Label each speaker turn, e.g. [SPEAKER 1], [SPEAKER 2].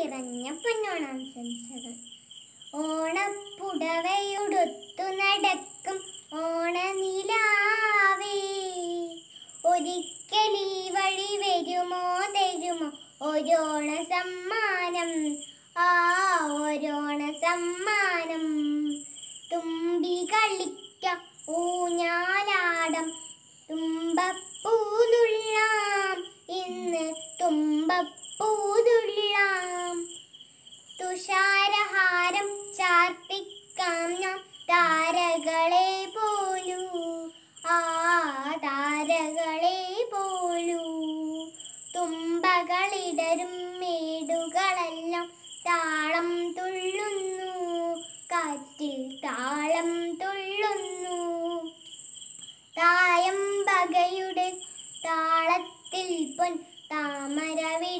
[SPEAKER 1] നിറഞ്ഞ പൊന്നോണാശംസകൾ ഓണപ്പുടവയുടുത്തു നടക്കും ഓണനിലാവേ ഒരിക്കൽ ഈ വഴി വരുമോ തരുമോ ഒരോണ സമ്മാനം ആ ഓരോണ സമ്മാനം തുമ്പി കളിക്ക ഊഞ്ഞാലാടം തുമ്പപ്പൂതുള്ളാം ഇന്ന് തുമ്പപ്പൂതുള്ളാം പ്രാർത്ഥിക്കാം നാം താരകളെ പോലൂ ആ താരകളെ പോലൂ തുമ്പകളിടരും മേടുകളെല്ലാം താളം തുള്ളുന്നു കാറ്റിൽ താളം തുള്ളുന്നു തായം പകയുടെ താളത്തിൽ പൊൻ താമരവി